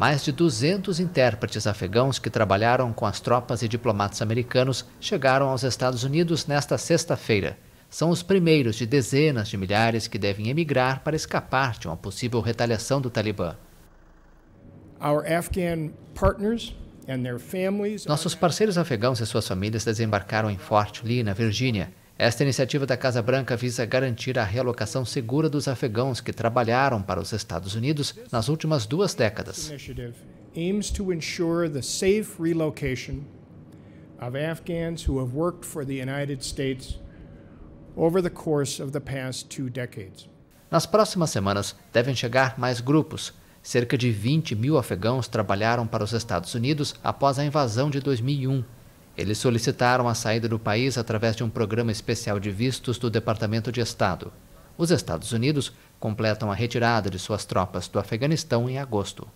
Mais de 200 intérpretes afegãos que trabalharam com as tropas e diplomatas americanos chegaram aos Estados Unidos nesta sexta-feira. São os primeiros de dezenas de milhares que devem emigrar para escapar de uma possível retaliação do Talibã. Our Afghan partners nossos parceiros afegãos e suas famílias desembarcaram em Fort Lee, na Virgínia. Esta iniciativa da Casa Branca visa garantir a realocação segura dos afegãos que trabalharam para os Estados Unidos nas últimas duas décadas. aims to ensure the safe relocation of Afghans who have worked for the United States over the course of the past two decades. Nas próximas semanas, devem chegar mais grupos. Cerca de 20 mil afegãos trabalharam para os Estados Unidos após a invasão de 2001. Eles solicitaram a saída do país através de um programa especial de vistos do Departamento de Estado. Os Estados Unidos completam a retirada de suas tropas do Afeganistão em agosto.